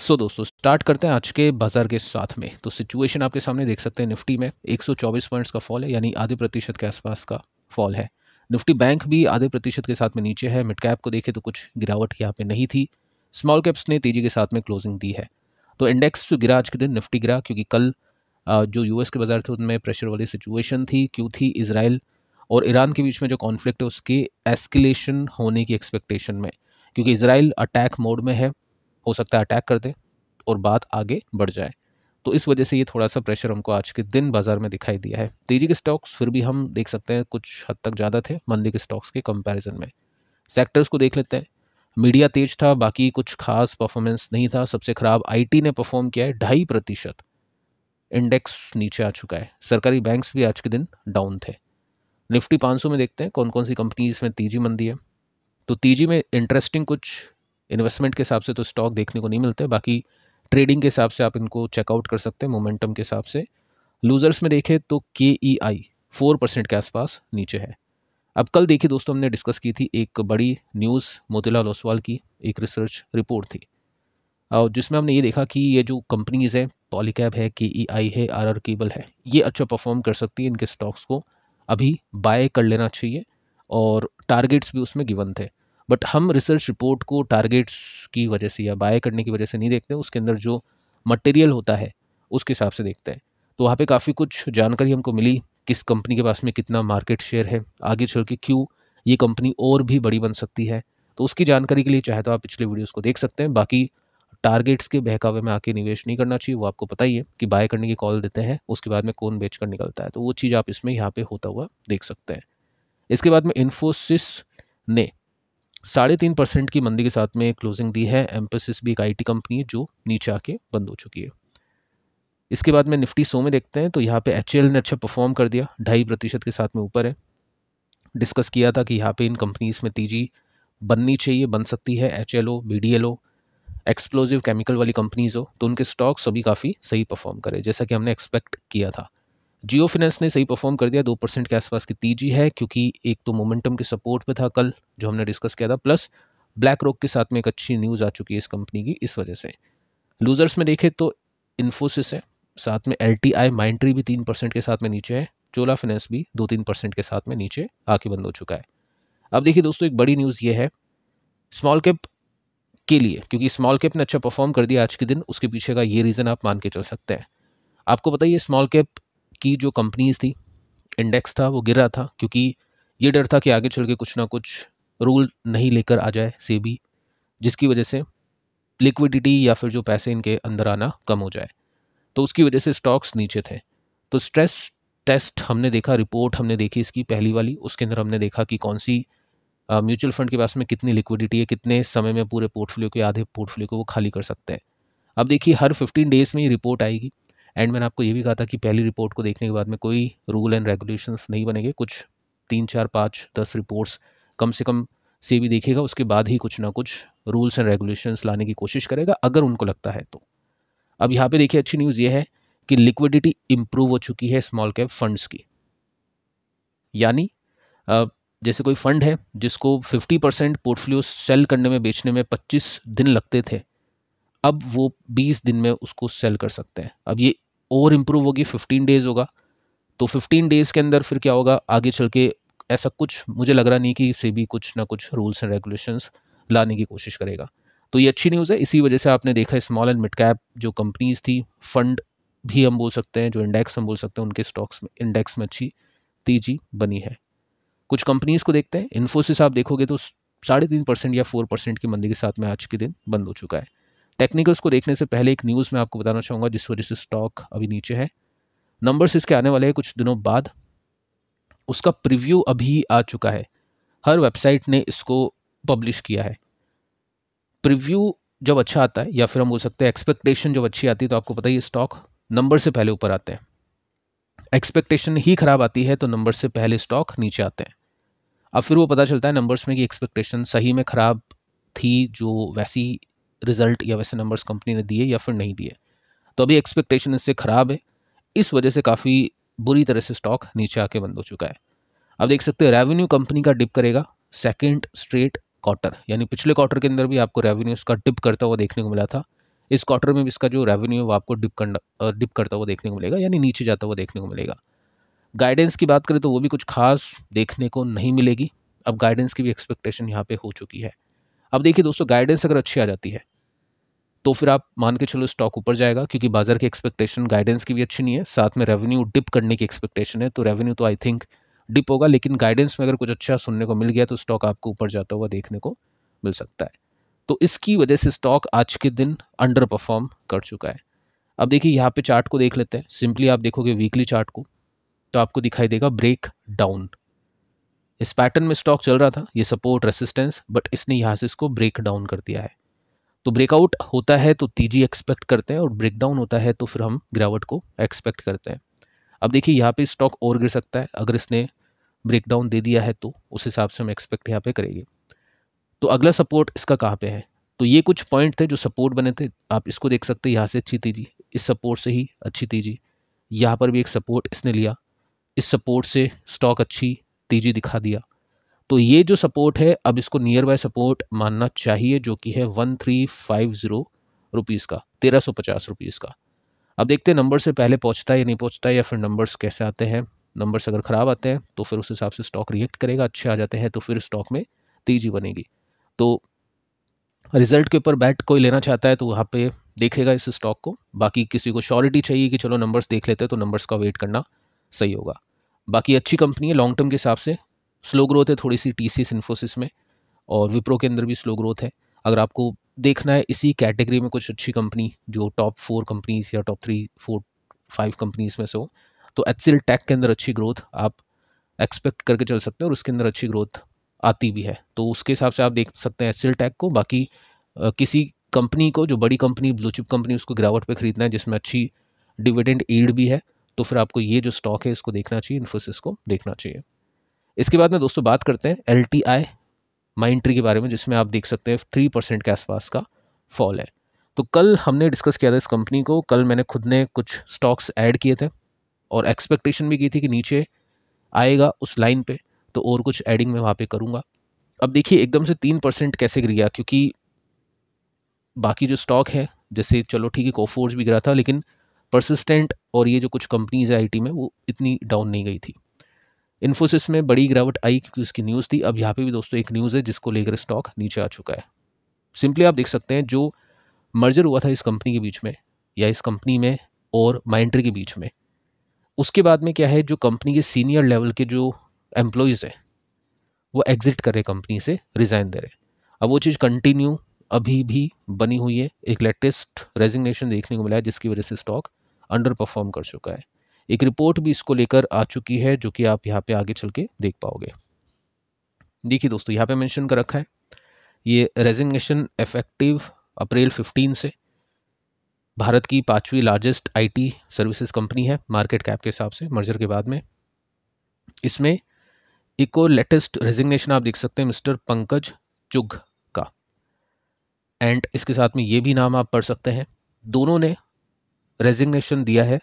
सो दोस्तों स्टार्ट करते हैं आज के बाजार के साथ में तो सिचुएशन आपके सामने देख सकते हैं निफ्टी में 124 पॉइंट्स का फॉल है यानी आधे प्रतिशत के आसपास का फॉल है निफ्टी बैंक भी आधे प्रतिशत के साथ में नीचे है मिड कैप को देखें तो कुछ गिरावट यहाँ पे नहीं थी स्मॉल कैप्स ने तेज़ी के साथ में क्लोजिंग दी है तो इंडेक्स जो गिरा आज के दिन निफ्टी गिरा क्योंकि कल जो यूएस के बाज़ार थे उनमें प्रेशर वाली सिचुएशन थी क्यों थी इसराइल और ईरान के बीच में जो कॉन्फ्लिक्ट है उसके एस्केलेशन होने की एक्सपेक्टेशन में क्योंकि इसराइल अटैक मोड में है हो सकता है अटैक कर दे और बात आगे बढ़ जाए तो इस वजह से ये थोड़ा सा प्रेशर हमको आज के दिन बाजार में दिखाई दिया है तेजी के स्टॉक्स फिर भी हम देख सकते हैं कुछ हद तक ज़्यादा थे मंदी के स्टॉक्स के कंपैरिजन में सेक्टर्स को देख लेते हैं मीडिया तेज था बाकी कुछ खास परफॉर्मेंस नहीं था सबसे ख़राब आई ने परफॉर्म किया है ढाई प्रतिशत इंडेक्स नीचे आ चुका है सरकारी बैंक्स भी आज के दिन डाउन थे निफ्टी पाँच में देखते हैं कौन कौन सी कंपनीज में तेजी मंदी है तो तेजी में इंटरेस्टिंग कुछ इन्वेस्टमेंट के हिसाब से तो स्टॉक देखने को नहीं मिलते बाकी ट्रेडिंग के हिसाब से आप इनको चेकआउट कर सकते हैं मोमेंटम के हिसाब से लूज़र्स में देखें तो के ई आई फोर परसेंट के आसपास नीचे है अब कल देखिए दोस्तों हमने डिस्कस की थी एक बड़ी न्यूज़ मोतीलाल ओसवाल की एक रिसर्च रिपोर्ट थी और जिसमें हमने ये देखा कि ये जो कंपनीज़ हैं पॉलीकैब है के ई आई है आर आर केबल है ये अच्छा परफॉर्म कर सकती है इनके स्टॉक्स को अभी बाय कर लेना चाहिए और टारगेट्स भी उसमें गिवन थे बट हम रिसर्च रिपोर्ट को टारगेट्स की वजह से या बाय करने की वजह से नहीं देखते उसके अंदर जो मटेरियल होता है उसके हिसाब से देखते हैं तो वहाँ पे काफ़ी कुछ जानकारी हमको मिली किस कंपनी के पास में कितना मार्केट शेयर है आगे चल के क्यों ये कंपनी और भी बड़ी बन सकती है तो उसकी जानकारी के लिए चाहे तो आप पिछले वीडियोज़ को देख सकते हैं बाकी टारगेट्स के बहकावे में आके निवेश नहीं करना चाहिए वो आपको पता ही है कि बाय करने की कॉल देते हैं उसके बाद में कौन बेच कर निकलता है तो वो चीज़ आप इसमें यहाँ पे होता हुआ देख सकते हैं इसके बाद में इन्फोसिस ने साढ़े तीन परसेंट की मंदी के साथ में क्लोजिंग दी है एम्पोसिस भी एक आईटी कंपनी है जो नीचे आके बंद हो चुकी है इसके बाद में निफ्टी सो में देखते हैं तो यहाँ पे एच ने अच्छा परफॉर्म कर दिया ढाई प्रतिशत के साथ में ऊपर है डिस्कस किया था कि यहाँ पे इन कंपनीज़ में तेजी बननी चाहिए बन सकती है H L O B D L O explosive chemical वाली कंपनीज़ हो तो उनके स्टॉक सभी काफ़ी सही परफॉर्म करे जैसा कि हमने एक्सपेक्ट किया था जियो फिनेंस ने सही परफॉर्म कर दिया दो परसेंट के आसपास की तेजी है क्योंकि एक तो मोमेंटम के सपोर्ट पे था कल जो हमने डिस्कस किया था प्लस ब्लैक रॉक के साथ में एक अच्छी न्यूज़ आ चुकी है इस कंपनी की इस वजह से लूज़र्स में देखें तो इन्फोसिस है साथ में एल टी आई माइंट्री भी तीन परसेंट के साथ में नीचे है चोला फिनेंस भी दो तीन परसेंट के साथ में नीचे आके बंद हो चुका है अब देखिए दोस्तों एक बड़ी न्यूज़ ये है स्मॉल कैप के लिए क्योंकि स्मॉल कैप ने अच्छा परफॉर्म कर दिया आज के दिन उसके पीछे का ये रीज़न आप मान के चल सकते हैं आपको बताइए स्मॉल कैप की जो कंपनीज थी इंडेक्स था वो गिर रहा था क्योंकि ये डर था कि आगे चल के कुछ ना कुछ रूल नहीं लेकर आ जाए सेबी जिसकी वजह से लिक्विडिटी या फिर जो पैसे इनके अंदर आना कम हो जाए तो उसकी वजह से स्टॉक्स नीचे थे तो स्ट्रेस टेस्ट हमने देखा रिपोर्ट हमने देखी इसकी पहली वाली उसके अंदर हमने देखा कि कौन सी म्यूचुअल फंड के पास में कितनी लिक्विडिटी है कितने समय में पूरे पोर्टफोलियो के आधे पोर्टफोलियो को वो खाली कर सकते हैं अब देखिए हर 15 डेज़ में ये रिपोर्ट आएगी एंड मैंने आपको ये भी कहा था कि पहली रिपोर्ट को देखने के बाद में कोई रूल एंड रेगुलेशंस नहीं बनेंगे कुछ तीन चार पाँच दस रिपोर्ट्स कम से कम से भी देखेगा उसके बाद ही कुछ ना कुछ रूल्स एंड रेगुलेशंस लाने की कोशिश करेगा अगर उनको लगता है तो अब यहाँ पे देखिए अच्छी न्यूज़ ये है कि लिक्विडिटी इम्प्रूव हो चुकी है स्मॉल कैप फंड्स की यानी जैसे कोई फंड है जिसको 50 परसेंट पोर्टफोलियो सेल करने में बेचने में 25 दिन लगते थे अब वो बीस दिन में उसको सेल कर सकते हैं अब ये और इम्प्रूव होगी फिफ्टीन डेज़ होगा तो फिफ्टीन डेज़ के अंदर फिर क्या होगा आगे चल के ऐसा कुछ मुझे लग रहा नहीं कि से भी कुछ ना कुछ रूल्स एंड रेगुलेशंस लाने की कोशिश करेगा तो ये अच्छी न्यूज़ है इसी वजह से आपने देखा स्मॉल एंड मिड कैप जो कंपनीज थी फंड भी हम बोल सकते हैं जो इंडेक्स हम बोल सकते हैं उनके स्टॉक्स में इंडेक्स में अच्छी तेजी बनी है कुछ कंपनीज़ को देखते हैं इन्फोसिस आप देखोगे तो साढ़े तीन परसेंट या फोर परसेंट की मंदी के साथ में आज के दिन बंद हो चुका है टेक्निकल्स को देखने से पहले एक न्यूज़ मैं आपको बताना चाहूँगा जिस वजह से स्टॉक अभी नीचे है नंबर्स इसके आने वाले हैं कुछ दिनों बाद उसका प्रिव्यू अभी आ चुका है हर वेबसाइट ने इसको पब्लिश किया है प्रिव्यू जब अच्छा आता है या फिर हम बोल सकते हैं एक्सपेक्टेशन जब अच्छी आती है तो आपको पता ही स्टॉक नंबर से पहले ऊपर आते हैं एक्सपेक्टेशन ही ख़राब आती है तो नंबर से पहले स्टॉक नीचे आते हैं अब फिर वो पता चलता है नंबर्स में कि एक्सपेक्टेशन सही में ख़राब थी जो वैसी रिजल्ट या वैसे नंबर्स कंपनी ने दिए या फिर नहीं दिए तो अभी एक्सपेक्टेशन इससे ख़राब है इस वजह से काफ़ी बुरी तरह से स्टॉक नीचे आके बंद हो चुका है अब देख सकते हैं रेवेन्यू कंपनी का डिप करेगा सेकेंड स्ट्रेट क्वार्टर यानी पिछले क्वार्टर के अंदर भी आपको रेवेन्यू इसका डिप करता हुआ देखने को मिला था इस क्वार्टर में भी इसका जो रेवेन्यू वो आपको डिप करना डिप करता हुआ देखने को मिलेगा यानी नीचे जाता हुआ देखने को मिलेगा गाइडेंस की बात करें तो वो भी कुछ खास देखने को नहीं मिलेगी अब गाइडेंस की भी एक्सपेक्टेशन यहाँ पे हो चुकी है अब देखिए दोस्तों गाइडेंस अगर अच्छी आ जाती है तो फिर आप मान के चलो स्टॉक ऊपर जाएगा क्योंकि बाजार की एक्सपेक्टेशन गाइडेंस की भी अच्छी नहीं है साथ में रेवेन्यू डिप करने की एक्सपेक्टेशन है तो रेवेन्यू तो आई थिंक डिप होगा लेकिन गाइडेंस में अगर कुछ अच्छा सुनने को मिल गया तो स्टॉक आपको ऊपर जाता हुआ देखने को मिल सकता है तो इसकी वजह से स्टॉक आज के दिन अंडर परफॉर्म कर चुका है अब देखिए यहाँ पे चार्ट को देख लेते हैं सिंपली आप देखोगे वीकली चार्ट को तो आपको दिखाई देगा ब्रेक डाउन इस पैटर्न में स्टॉक चल रहा था ये सपोर्ट रेसिस्टेंस बट इसने यहाँ से इसको ब्रेक डाउन कर दिया है तो ब्रेकआउट होता है तो तेजी एक्सपेक्ट करते हैं और ब्रेकडाउन होता है तो फिर हम गिरावट को एक्सपेक्ट करते हैं अब देखिए यहाँ पे स्टॉक और गिर सकता है अगर इसने ब्रेकडाउन दे दिया है तो उस हिसाब से हम एक्सपेक्ट यहाँ पे करेंगे तो अगला सपोर्ट इसका कहाँ पे है तो ये कुछ पॉइंट थे जो सपोर्ट बने थे आप इसको देख सकते हैं यहाँ से अच्छी तेजी इस सपोर्ट से ही अच्छी तेजी यहाँ पर भी एक सपोर्ट इसने लिया इस सपोर्ट से स्टॉक अच्छी तेज़ी दिखा दिया तो ये जो सपोर्ट है अब इसको नियर बाय सपोर्ट मानना चाहिए जो कि है one three five zero rupees का तेरह सौ पचास रुपीज़ का अब देखते हैं नंबर से पहले पहुंचता है या नहीं पहुंचता है या फिर नंबर्स कैसे आते हैं नंबर्स अगर ख़राब आते हैं तो फिर उस हिसाब से स्टॉक रिएक्ट करेगा अच्छे आ जाते हैं तो फिर स्टॉक में तेज़ी बनेगी तो रिजल्ट के ऊपर बैट कोई लेना चाहता है तो वहाँ पर देखेगा इस स्टॉक को बाकी किसी को श्योरिटी चाहिए कि चलो नंबर्स देख लेते हैं तो नंबर्स का वेट करना सही होगा बाकी अच्छी कंपनी है लॉन्ग टर्म के हिसाब से स्लो ग्रोथ है थोड़ी सी टी सी इन्फोसिस में और विप्रो के अंदर भी स्लो ग्रोथ है अगर आपको देखना है इसी कैटेगरी में कुछ अच्छी कंपनी जो टॉप फोर कंपनीज या top three four five companies में से हो तो एचसीएल टैक के अंदर अच्छी ग्रोथ आप एक्सपेक्ट करके चल सकते हैं और उसके अंदर अच्छी ग्रोथ आती भी है तो उसके हिसाब से आप देख सकते हैं एचसीएल टैक को बाकी आ, किसी कंपनी को जो बड़ी कंपनी ब्लूचिप कंपनी उसको गिरावट पर ख़रीदना है जिसमें अच्छी डिविडेंड एड भी है तो फिर आपको ये जो स्टॉक है इसको देखना चाहिए इन्फोसिस को देखना चाहिए इसके बाद में दोस्तों बात करते हैं L T I Mindtree के बारे में जिसमें आप देख सकते हैं थ्री परसेंट के आसपास का फॉल है तो कल हमने डिस्कस किया था इस कंपनी को कल मैंने खुद ने कुछ स्टॉक्स ऐड किए थे और एक्सपेक्टेशन भी की थी कि नीचे आएगा उस लाइन पे तो और कुछ एडिंग मैं वहाँ पे करूँगा अब देखिए एकदम से तीन परसेंट कैसे गिर गया क्योंकि बाकी जो स्टॉक है जैसे चलो ठीक है कोफोर्स भी गिरा था लेकिन परसिस्टेंट और ये जो कुछ कंपनीज है आईटी में वो इतनी डाउन नहीं गई थी इन्फोसिस में बड़ी गिरावट आई क्योंकि उसकी न्यूज़ थी अब यहाँ पे भी दोस्तों एक न्यूज़ है जिसको लेकर स्टॉक नीचे आ चुका है सिंपली आप देख सकते हैं जो मर्जर हुआ था इस कंपनी के बीच में या इस कंपनी में और माइंट्री के बीच में उसके बाद में क्या है जो कंपनी के सीनियर लेवल के जो एम्प्लॉयज़ हैं वो एग्ज़िट कर रहे कंपनी से रिज़ाइन दे रहे अब वो चीज़ कंटिन्यू अभी भी बनी हुई है एक लेटेस्ट रेजिग्नेशन देखने को मिला है जिसकी वजह से स्टॉक अंडर परफॉर्म कर चुका है एक रिपोर्ट भी इसको लेकर आ चुकी है जो कि आप यहाँ पे आगे चल के देख पाओगे देखिए दोस्तों यहाँ पे मेंशन कर रखा है ये रेजिग्नेशन इफेक्टिव अप्रैल 15 से भारत की पांचवी लार्जेस्ट आईटी सर्विसेज कंपनी है मार्केट कैप के हिसाब से मर्जर के बाद में इसमें एक और लेटेस्ट रेजिग्नेशन आप देख सकते हैं मिस्टर पंकज चुग का एंड इसके साथ में ये भी नाम आप पढ़ सकते हैं दोनों ने रेजिग्नेशन दिया है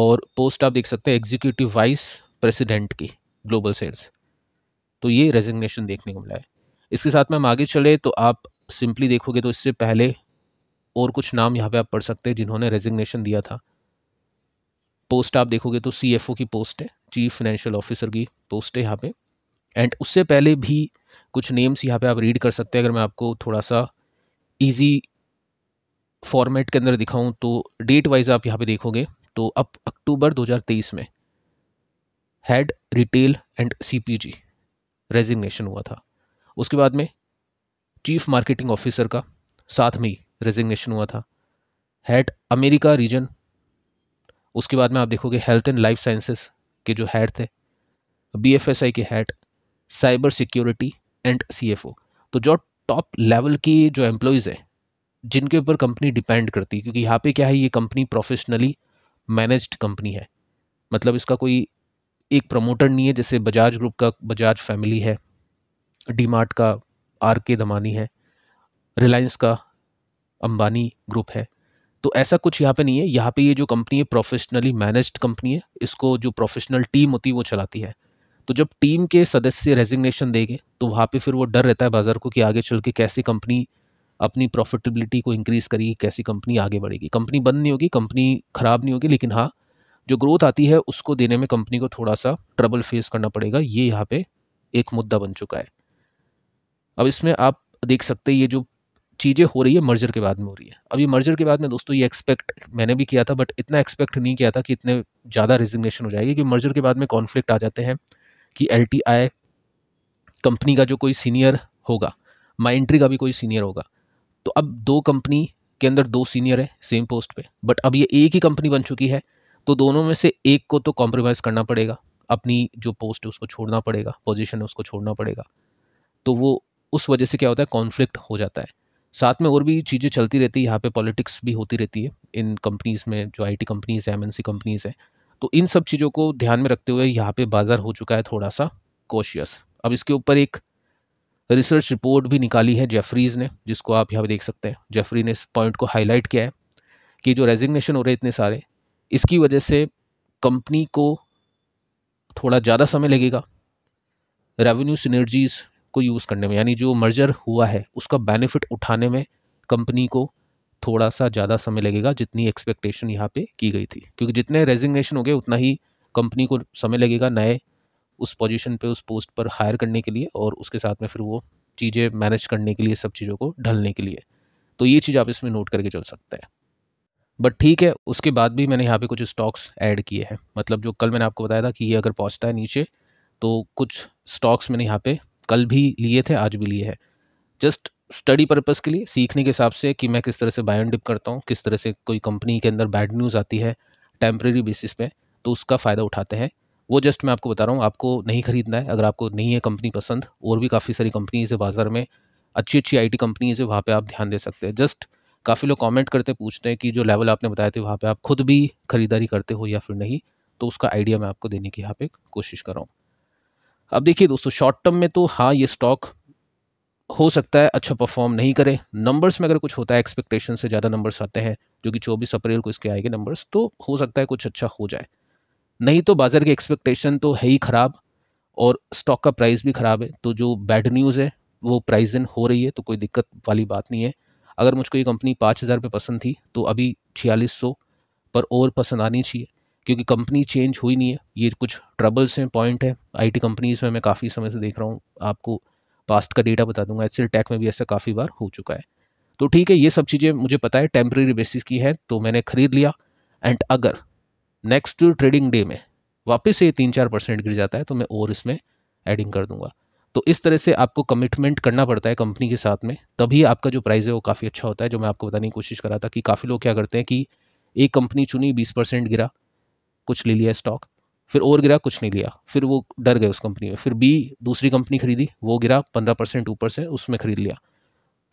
और पोस्ट आप देख सकते हैं एग्जीक्यूटिव वाइस प्रेसिडेंट की ग्लोबल सेल्स तो ये रेजिग्नेशन देखने को मिला है इसके साथ में हम आगे चले तो आप सिंपली देखोगे तो इससे पहले और कुछ नाम यहाँ पे आप पढ़ सकते हैं जिन्होंने रेजिग्नेशन दिया था पोस्ट आप देखोगे तो सी की पोस्ट है चीफ फाइनेंशियल ऑफिसर की पोस्ट है यहाँ पर एंड उससे पहले भी कुछ नेम्स यहाँ पर आप रीड कर सकते हैं अगर मैं आपको थोड़ा सा ईजी फॉर्मेट के अंदर दिखाऊं तो डेट वाइज आप यहाँ पे देखोगे तो अब अक्टूबर 2023 में head retail and CPG resignation हुआ था उसके बाद में चीफ मार्केटिंग ऑफिसर का साथ में ही रेजिग्नेशन हुआ था हेड अमेरिका रीजन उसके बाद में आप देखोगे हेल्थ एंड लाइफ साइंसेस के जो हेड थे बीएफएसआई के head cyber security and CFO तो जो टॉप लेवल की जो एम्प्लॉयज़ हैं जिनके ऊपर कंपनी डिपेंड करती है क्योंकि यहाँ पे क्या है ये कंपनी प्रोफेशनली मैनेज्ड कंपनी है मतलब इसका कोई एक प्रमोटर नहीं है जैसे बजाज ग्रुप का बजाज फैमिली है डी मार्ट का आर के दमानी है रिलायंस का अंबानी ग्रुप है तो ऐसा कुछ यहाँ पे नहीं है यहाँ पे ये जो कंपनी है प्रोफेशनली मैनेज्ड कंपनी है इसको जो प्रोफेशनल टीम होती है वो चलाती है तो जब टीम के सदस्य रेजिग्नेशन देंगे तो वहाँ पे फिर वो डर रहता है बाज़ार को कि आगे चल के कैसे कंपनी अपनी प्रॉफिटेबिलिटी को इंक्रीज़ करेगी कैसी कंपनी आगे बढ़ेगी कंपनी बंद नहीं होगी कंपनी ख़राब नहीं होगी लेकिन हाँ जो ग्रोथ आती है उसको देने में कंपनी को थोड़ा सा ट्रबल फेस करना पड़ेगा ये यहाँ पे एक मुद्दा बन चुका है अब इसमें आप देख सकते हैं ये जो चीज़ें हो रही है मर्जर के बाद में हो रही है अब ये मर्जर के बाद में दोस्तों ये एक्सपेक्ट मैंने भी किया था बट इतना एक्सपेक्ट नहीं किया था कि इतने ज़्यादा रिजिग्नेशन हो जाएगी क्योंकि मर्जर के बाद में कॉन्फ्लिक्ट आ जाते हैं कि एल कंपनी का जो कोई सीनियर होगा माइंट्री का भी कोई सीनियर होगा तो अब दो कंपनी के अंदर दो सीनियर है सेम पोस्ट पे बट अब ये एक ही कंपनी बन चुकी है तो दोनों में से एक को तो कॉम्प्रोमाइज़ करना पड़ेगा अपनी जो पोस्ट है उसको छोड़ना पड़ेगा पोजिशन है उसको छोड़ना पड़ेगा तो वो उस वजह से क्या होता है कॉन्फ्लिक्ट हो जाता है साथ में और भी चीज़ें चलती रहती है यहाँ पे पॉलिटिक्स भी होती रहती है इन कंपनीज़ में जो आईटी कंपनीज़ है एमएनसी कंपनीज़ हैं तो इन सब चीज़ों को ध्यान में रखते हुए यहाँ पे बाज़ार हो चुका है थोड़ा सा कॉशियस अब इसके ऊपर एक रिसर्च रिपोर्ट भी निकाली है जेफरीज़ ने जिसको आप यहाँ पर देख सकते हैं जेफरी ने इस पॉइंट को हाईलाइट किया है कि जो रेजिग्नेशन हो रहे इतने सारे इसकी वजह से कंपनी को थोड़ा ज़्यादा समय लगेगा रेवेन्यू सिनर्जीज़ को यूज़ करने में यानी जो मर्जर हुआ है उसका बेनिफिट उठाने में कंपनी को थोड़ा सा ज़्यादा समय लगेगा जितनी एक्सपेक्टेशन यहाँ पे की गई थी क्योंकि जितने रेजिग्नेशन हो गए उतना ही कंपनी को समय लगेगा नए उस पोजीशन पे उस पोस्ट पर हायर करने के लिए और उसके साथ में फिर वो चीज़ें मैनेज करने के लिए सब चीज़ों को ढलने के लिए तो ये चीज़ आप इसमें नोट करके चल सकते हैं बट ठीक है उसके बाद भी मैंने यहाँ पे कुछ स्टॉक्स ऐड किए हैं मतलब जो कल मैंने आपको बताया था कि ये अगर पहुँचता है नीचे तो कुछ स्टॉक्स मैंने यहाँ पे कल भी लिए थे आज भी लिए हैं जस्ट स्टडी पर्पस के लिए सीखने के हिसाब से कि मैं किस तरह से बाय एंड डिप करता हूँ किस तरह से कोई कंपनी के अंदर बैड न्यूज़ आती है टेम्प्रेरी बेसिस पे तो उसका फ़ायदा उठाते हैं वो जस्ट मैं आपको बता रहा हूँ आपको नहीं ख़रीदना है अगर आपको नहीं है कंपनी पसंद और भी काफ़ी सारी कंपनीज़ है बाज़ार में अच्छी अच्छी आई टी कंपनीज़ है वहाँ पर आप ध्यान दे सकते हैं जस्ट काफ़ी लोग कमेंट करते पूछते हैं कि जो लेवल आपने बताए थे वहाँ पे आप खुद भी ख़रीदारी करते हो या फिर नहीं तो उसका आइडिया मैं आपको देने की यहाँ पे कोशिश कर रहा हूँ अब देखिए दोस्तों शॉर्ट टर्म में तो हाँ ये स्टॉक हो सकता है अच्छा परफॉर्म नहीं करे नंबर्स में अगर कुछ होता है एक्सपेक्टेशन से ज़्यादा नंबर्स आते हैं जो कि चौबीस अप्रैल को इसके आएंगे नंबर्स तो हो सकता है कुछ अच्छा हो जाए नहीं तो बाज़ार की एक्सपेक्टेशन तो है ही ख़राब और स्टॉक का प्राइस भी ख़राब है तो जो बैड न्यूज़ है वो प्राइस इन हो रही है तो कोई दिक्कत वाली बात नहीं है अगर मुझको ये कंपनी पाँच हज़ार रुपये पसंद थी तो अभी छियालीस सौ पर और पसंद आनी चाहिए क्योंकि कंपनी चेंज हुई नहीं है ये कुछ ट्रबल्स हैं पॉइंट है आईटी कंपनीज़ में मैं काफ़ी समय से देख रहा हूँ आपको पास्ट का डेटा बता दूंगा एक्सेल टैक में भी ऐसा काफ़ी बार हो चुका है तो ठीक है ये सब चीज़ें मुझे पता है टेम्प्रेरी बेसिस की है तो मैंने ख़रीद लिया एंड अगर नेक्स्ट ट्रेडिंग डे में वापस ये तीन चार परसेंट गिर जाता है तो मैं और इसमें एडिंग कर दूंगा तो इस तरह से आपको कमिटमेंट करना पड़ता है कंपनी के साथ में तभी आपका जो प्राइस है वो काफ़ी अच्छा होता है जो मैं आपको बताने की कोशिश कर रहा था कि काफ़ी लोग क्या करते हैं कि एक कंपनी चुनी बीस परसेंट गिरा कुछ ले लिया स्टॉक फिर और गिरा कुछ नहीं लिया फिर वो डर गए उस कंपनी में फिर बी दूसरी कंपनी खरीदी वो गिरा पंद्रह परसेंट ऊपर से उसमें खरीद लिया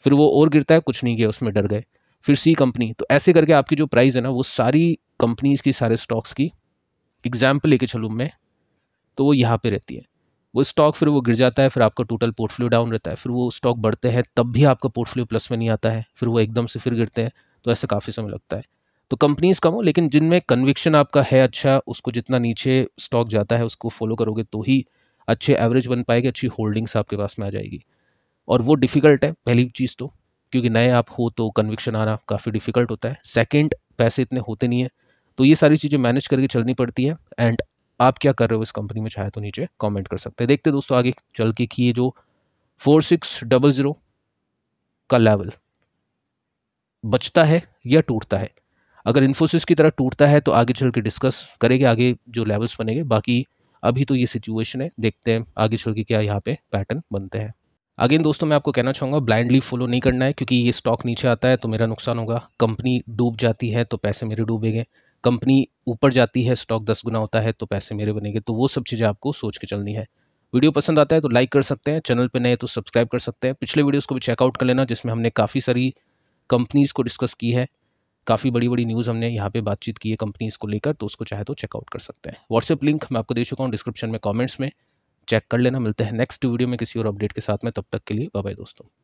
फिर वो और गिरता है कुछ नहीं गया उसमें डर गए फिर सी कंपनी तो ऐसे करके आपकी जो प्राइस है ना वो सारी कंपनीज़ की सारे स्टॉक्स की एग्जाम्पल लेके चलूँ मैं तो वो यहाँ पे रहती है वो स्टॉक फिर वो गिर जाता है फिर आपका टोटल पोर्टफोलियो डाउन रहता है फिर वो स्टॉक बढ़ते हैं तब भी आपका पोर्टफोलियो प्लस में नहीं आता है फिर वो एकदम से फिर गिरते हैं तो ऐसे काफ़ी समय लगता है तो कंपनीज़ कम हो लेकिन जिनमें कन्विक्शन आपका है अच्छा उसको जितना नीचे स्टॉक जाता है उसको फॉलो करोगे तो ही अच्छे एवरेज बन पाएगी अच्छी होल्डिंग्स आपके पास में आ जाएगी और वो डिफ़िकल्ट है पहली चीज़ तो क्योंकि नए आप हो तो कन्विक्शन आना काफ़ी डिफ़िकल्ट होता है सेकेंड पैसे इतने होते नहीं हैं तो ये सारी चीज़ें मैनेज करके चलनी पड़ती है एंड आप क्या कर रहे हो इस कंपनी में चाहे तो नीचे कमेंट कर सकते हैं देखते दोस्तों आगे चल के कि ये जो फोर सिक्स डबल ज़ीरो का लेवल बचता है या टूटता है अगर इन्फोसिस की तरह टूटता है तो आगे चल के डिस्कस करेंगे आगे जो लेवल्स बनेंगे बाकी अभी तो ये सिचुएशन है देखते हैं आगे चल के क्या यहाँ पे पैटर्न बनते हैं अगेन दोस्तों मैं आपको कहना चाहूँगा ब्लाइंडली फॉलो नहीं करना है क्योंकि ये स्टॉक नीचे आता है तो मेरा नुकसान होगा कंपनी डूब जाती है तो पैसे मेरे डूबेंगे कंपनी ऊपर जाती है स्टॉक दस गुना होता है तो पैसे मेरे बनेंगे तो वो सब चीज़ें आपको सोच के चलनी है वीडियो पसंद आता है तो लाइक कर सकते हैं चैनल पे नए तो सब्सक्राइब कर सकते हैं पिछले वीडियोस को भी चेकआउट कर लेना जिसमें हमने काफ़ी सारी कंपनीज़ को डिस्कस की है काफ़ी बड़ी बड़ी न्यूज़ हमने यहाँ पे बातचीत की है कंपनीज़ को लेकर तो उसको चाहे तो चेकआउट कर सकते हैं व्हाट्सएप लिंक मैं आपको दे चुका हूँ डिस्क्रिप्शन में कॉमेंट्स में चेक कर लेना मिलते हैं नेक्स्ट वीडियो में किसी और अपडेट के साथ में तब तक के लिए बाय दोस्तों